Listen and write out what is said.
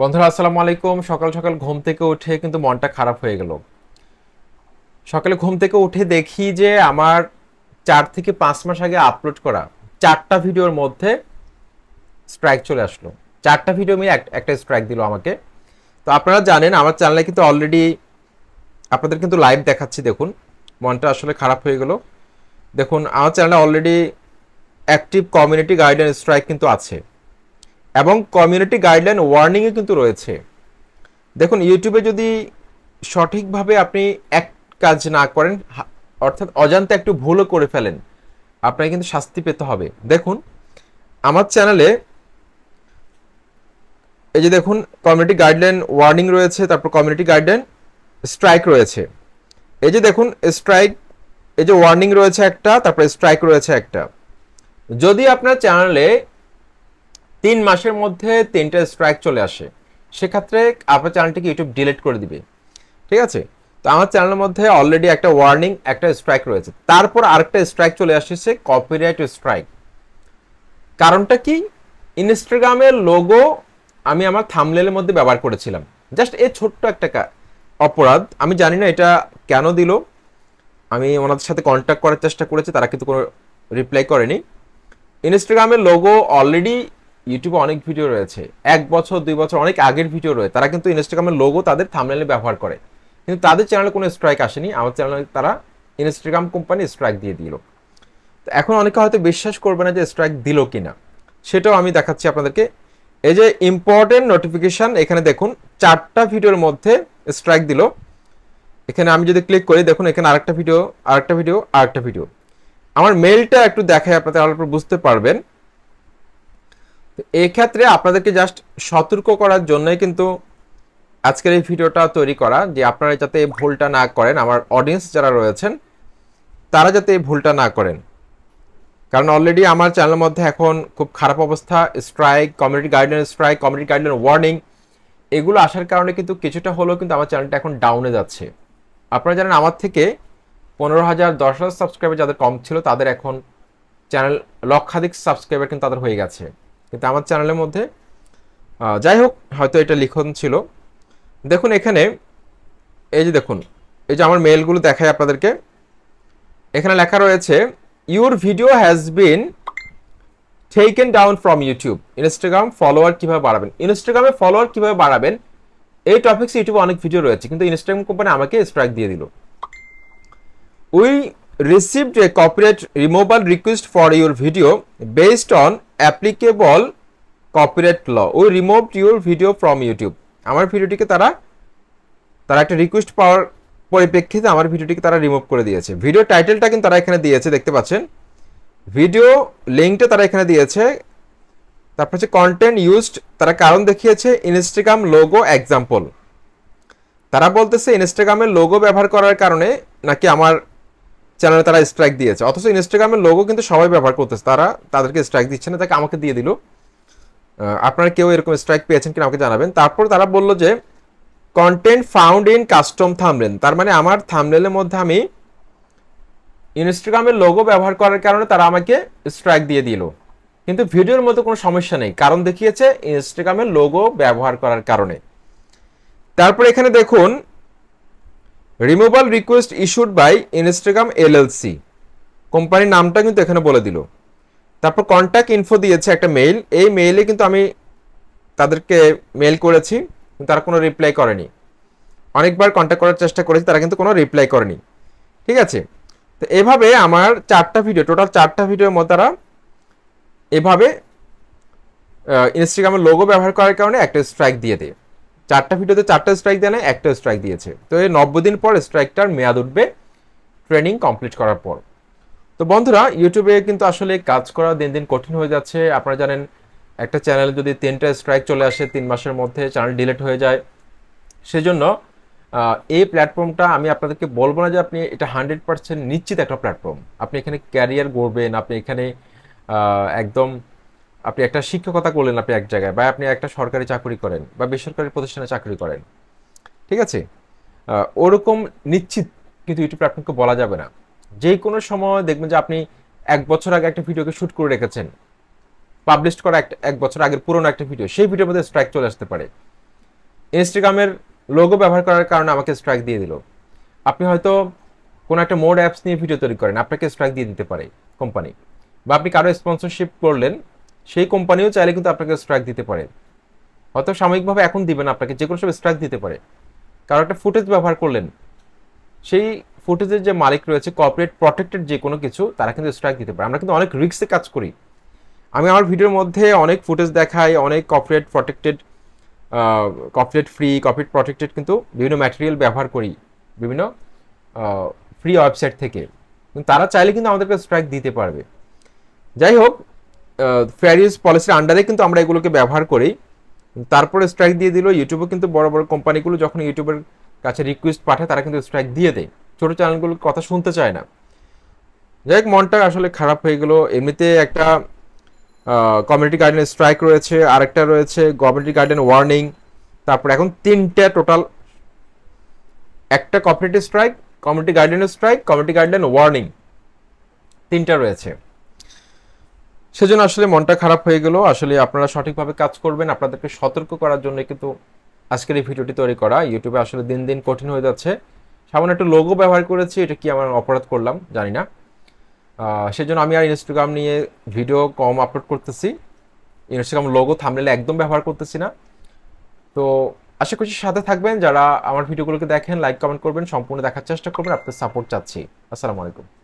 বন্ধুরা আসসালামু আলাইকুম সকাল সকাল ঘুম থেকে উঠে কিন্তু মনটা খারাপ হয়ে গেল সকালে ঘুম থেকে উঠে দেখি যে আমার চার থেকে পাঁচ মাস আগে আপলোড করা চারটা ভিডিওর মধ্যে স্ট্রাইক চলে আসলো চারটা ভিডিও মিলে একটা স্ট্রাইক দিল আমাকে তো আপনারা জানেন আমার চ্যানেলে কিন্তু অলরেডি আপনাদের কিন্তু লাইভ দেখাচ্ছি দেখুন মনটা আসলে খারাপ হয়ে গেল দেখুন আমার চ্যানেলে already active community guidance strike কিন্তু আছে এবং কমিউনিটি গাইডলাইন ওয়ার্নিংয়ে কিন্তু রয়েছে দেখুন ইউটিউবে যদি সঠিকভাবে আপনি এক কাজ না করেন অর্থাৎ অজান্তে একটু ভুলও করে ফেলেন আপনাকে কিন্তু শাস্তি পেতে হবে দেখুন আমার চ্যানেলে এই যে দেখুন কমিউনিটি গাইডলাইন ওয়ার্নিং রয়েছে তারপর কমিউনিটি গাইডলাইন স্ট্রাইক রয়েছে এই যে দেখুন স্ট্রাইক এই যে ওয়ার্নিং রয়েছে একটা তারপরে স্ট্রাইক রয়েছে একটা যদি আপনার চ্যানেলে তিন মাসের মধ্যে তিনটা স্ট্রাইক চলে আসে সেক্ষেত্রে আপনার চ্যানেলটিকে ইউটিউব ডিলিট করে দিবে ঠিক আছে তো আমার চ্যানেলের মধ্যে অলরেডি একটা ওয়ার্নিং একটা স্ট্রাইক রয়েছে তারপর আরেকটা স্ট্রাইক চলে আসছে কপিরাইট স্ট্রাইক কারণটা কি ইনস্টাগ্রামের লোগো আমি আমার থামলেলের মধ্যে ব্যবহার করেছিলাম জাস্ট এ ছোট্ট একটা অপরাধ আমি জানি না এটা কেন দিল আমি ওনাদের সাথে কন্ট্যাক্ট করার চেষ্টা করেছি তারা কিন্তু কোনো রিপ্লাই করেনি ইনস্টাগ্রামের লোগো অলরেডি ইউটিউবে অনেক ভিডিও রয়েছে এক বছর দুই বছর অনেক আগের ভিডিও রয়েছে তারা কিন্তু ইনস্টাগ্রামের লোগো তাদের থামনেলে ব্যবহার করে কিন্তু তাদের চ্যানেলে কোনো স্ট্রাইক আসেনি আমার চ্যানেলে তারা ইনস্টাগ্রাম কোম্পানি স্ট্রাইক দিয়ে দিল তো এখন অনেকে হয়তো বিশ্বাস করবে না যে স্ট্রাইক দিল কি না সেটাও আমি দেখাচ্ছি আপনাদেরকে এই যে ইম্পর্টেন্ট নোটিফিকেশান এখানে দেখুন চারটা ভিডিওর মধ্যে স্ট্রাইক দিল এখানে আমি যদি ক্লিক করি দেখুন এখানে আরেকটা ভিডিও আরেকটা ভিডিও আরেকটা ভিডিও আমার মেলটা একটু দেখায় আপনাদের আলোপর বুঝতে পারবেন তো এক্ষেত্রে আপনাদেরকে জাস্ট সতর্ক করার জন্যই কিন্তু আজকের এই ভিডিওটা তৈরি করা যে আপনারা যাতে ভুলটা না করেন আমার অডিয়েন্স যারা রয়েছেন তারা যাতে এই ভুলটা না করেন কারণ অলরেডি আমার চ্যানেলের মধ্যে এখন খুব খারাপ অবস্থা strike community guideline strike community guideline warning এগুলো আসার কারণে কিন্তু কিছুটা হলেও কিন্তু আমার চ্যানেলটা এখন ডাউনে যাচ্ছে আপনারা জানেন আমার থেকে পনেরো হাজার দশ হাজার সাবস্ক্রাইবার যাদের কম ছিল তাদের এখন চ্যানেল লক্ষাধিক সাবস্ক্রাইবার কিন্তু তাদের হয়ে গেছে কিন্তু আমার চ্যানেলের মধ্যে যাই হোক হয়তো এটা লিখন ছিল দেখুন এখানে এই যে দেখুন এই যে আমার মেলগুলো দেখায় আপনাদেরকে এখানে লেখা রয়েছে your video has been taken down from YouTube Instagram follower কীভাবে বাড়াবেন ইনস্টাগ্রামে ফলোয়ার কীভাবে বাড়াবেন এই টপিক্স ইউটিউবে অনেক ভিডিও রয়েছে কিন্তু ইনস্টাগ্রাম কোম্পানি আমাকে স্ট্রাইক দিয়ে দিল we received a copyright removal request for your video based on applicable copyright law. We removed your video from YouTube. আমার ভিডিওটিকে তারা তারা একটা রিকোয়েস্ট পাওয়ার পরিপ্রেক্ষিতে আমার ভিডিওটিকে তারা রিমুভ করে দিয়েছে ভিডিও টাইটেলটা কিন্তু তারা এখানে দিয়েছে দেখতে পাচ্ছেন ভিডিও লিঙ্কটা তারা এখানে দিয়েছে তারপর হচ্ছে কন্টেন্ট ইউজড তারা কারণ দেখিয়েছে ইনস্টাগ্রাম লোগো এক্সাম্পল তারা বলতেছে ইনস্টাগ্রামের লোগো ব্যবহার করার কারণে নাকি আমার চ্যানেলে তারা স্ট্রাইক দিয়েছে অথচ ইনস্টাগ্রামের লোগো কিন্তু সবাই ব্যবহার করতেছে তারা তাদেরকে স্ট্রাইক দিচ্ছে না তাকে আমাকে দিয়ে দিল আপনারা কেউ এরকম স্ট্রাইক পেয়েছেন কিনা আমাকে জানাবেন তারপর তারা বলল যে content found in custom thumbnail তার মানে আমার থামলেনের মধ্যে আমি ইনস্টাগ্রামের লোগো ব্যবহার করার কারণে তারা আমাকে স্ট্রাইক দিয়ে দিল কিন্তু ভিডিওর মধ্যে কোনো সমস্যা নেই কারণ দেখিয়েছে ইনস্টাগ্রামের লোগো ব্যবহার করার কারণে তারপর এখানে দেখুন removal request issued by Instagram LLC কোম্পানির নামটা কিন্তু এখানে বলে দিল তারপর কন্ট্যাক্ট ইনফো দিয়েছে একটা মেইল এই মেইলে কিন্তু আমি তাদেরকে মেল করেছি তারা কোনো রিপ্লাই করেনি অনেকবার কন্ট্যাক্ট করার চেষ্টা করেছি তারা কিন্তু কোনো রিপ্লাই করেনি ঠিক আছে তো এভাবে আমার চারটা ভিডিও টোটাল চারটা ভিডিওর মধ্যে তারা এভাবে ইনস্টাগ্রামের লোগো ব্যবহার করার কারণে একটা স্ট্রাইক দিয়ে দেয় চারটা ভিডিওতে চারটা স্ট্রাইক দেয় না একটা স্ট্রাইক দিয়েছে তো এই নব্বই দিন পর স্ট্রাইকটার মেয়াদ উঠবে ট্রেনিং কমপ্লিট করার পর তো বন্ধুরা ইউটিউবে কিন্তু আসলে কাজ করা দিন দিন কঠিন হয়ে যাচ্ছে আপনারা জানেন একটা চ্যানেলে যদি তিনটা স্ট্রাইক চলে আসে তিন মাসের মধ্যে চ্যানেল ডিলেট হয়ে যায় সেজন্য এই প্ল্যাটফর্মটা আমি আপনাদেরকে বলবো না যে আপনি এটা হান্ড্রেড পার্সেন্ট নিশ্চিত একটা প্ল্যাটফর্ম আপনি এখানে ক্যারিয়ার গড়বেন আপনি এখানে একদম আপনি একটা শিক্ষকতা করলেন আপনি এক জায়গায় বা আপনি একটা সরকারি চাকরি করেন বা বেসরকারি প্রতিষ্ঠানে চাকরি করেন ঠিক আছে ওরকম নিশ্চিত কিন্তু ইউটিউবে আপনাকে বলা যাবে না যে কোনো সময় দেখবেন যে আপনি এক বছর আগে একটা ভিডিওকে শ্যুট করে রেখেছেন পাবলিশ করা একটা এক বছর আগের পুরনো একটা ভিডিও সেই ভিডিওর মধ্যে স্ট্রাইক চলে আসতে পারে ইনস্টাগ্রামের লোগো ব্যবহার করার কারণে আমাকে স্ট্রাইক দিয়ে দিল আপনি হয়তো কোনো একটা মোড অ্যাপস নিয়ে ভিডিও তৈরি করেন আপনাকে স্ট্রাইক দিয়ে দিতে পারে কোম্পানি বা আপনি কারো স্পন্সরশিপ করলেন সেই কোম্পানিও চাইলে কিন্তু আপনাকে স্ট্রাইক দিতে পারে হয়তো সাময়িকভাবে এখন দিবেন আপনাকে যে কোনো সময় স্ট্রাইক দিতে পারে কারণ একটা ফুটেজ ব্যবহার করলেন সেই ফুটেজের যে মালিক রয়েছে কর্পোরেট প্রোটেক্টেড যে কোনো কিছু তারা কিন্তু স্ট্রাইক দিতে পারে আমরা কিন্তু অনেক রিক্সে কাজ করি আমি আমার ভিডিওর মধ্যে অনেক ফুটেজ দেখাই অনেক copyright protected copyright free copyright protected কিন্তু বিভিন্ন ম্যাটেরিয়াল ব্যবহার করি বিভিন্ন ফ্রি ওয়েবসাইট থেকে তারা চাইলে কিন্তু আমাদেরকে স্ট্রাইক দিতে পারবে যাই হোক ফেয়ার ইউজ পলিসির আন্ডারে কিন্তু আমরা এগুলোকে ব্যবহার করি তারপরে স্ট্রাইক দিয়ে দিল ইউটিউবে কিন্তু বড় বড় কোম্পানিগুলো যখন ইউটিউবের কাছে রিকোয়েস্ট পাঠায় তারা কিন্তু স্ট্রাইক দিয়ে দেয় ছোটো চ্যানেলগুলোর কথা শুনতে চায় না যাই হোক মনটা আসলে খারাপ হয়ে গেল এমনিতে একটা কমিউনিটি গার্ডেনের স্ট্রাইক রয়েছে আরেকটা রয়েছে কমিউনিটি গার্ডেন ওয়ার্নিং তারপর এখন তিনটা টোটাল একটা কপিউনিটি স্ট্রাইক কমিউনিটি গার্ডেনের স্ট্রাইক কমিউনিটি গার্ডেন ওয়ার্নিং তিনটা রয়েছে সেজন্য আসলে মনটা খারাপ হয়ে গেল আসলে আপনারা সঠিকভাবে কাজ করবেন আপনাদেরকে সতর্ক করার জন্য কিন্তু আজকের এই ভিডিওটি তৈরি করা ইউটিউবে আসলে দিন দিন কঠিন হয়ে যাচ্ছে সামান্য একটা লোগো ব্যবহার করেছি এটা কি আমার অপরাধ করলাম জানি না সেজন্য আমি আর ইনস্টাগ্রাম নিয়ে ভিডিও কম আপলোড করতেছি ইনস্টাগ্রাম লোগো থামলেলে একদম ব্যবহার করতেছি না তো আশা করছি সাথে থাকবেন যারা আমার ভিডিওগুলোকে দেখেন লাইক কমেন্ট করবেন সম্পূর্ণ দেখার চেষ্টা করবেন আপনাদের সাপোর্ট চাচ্ছি আসসালামু আলাইকুম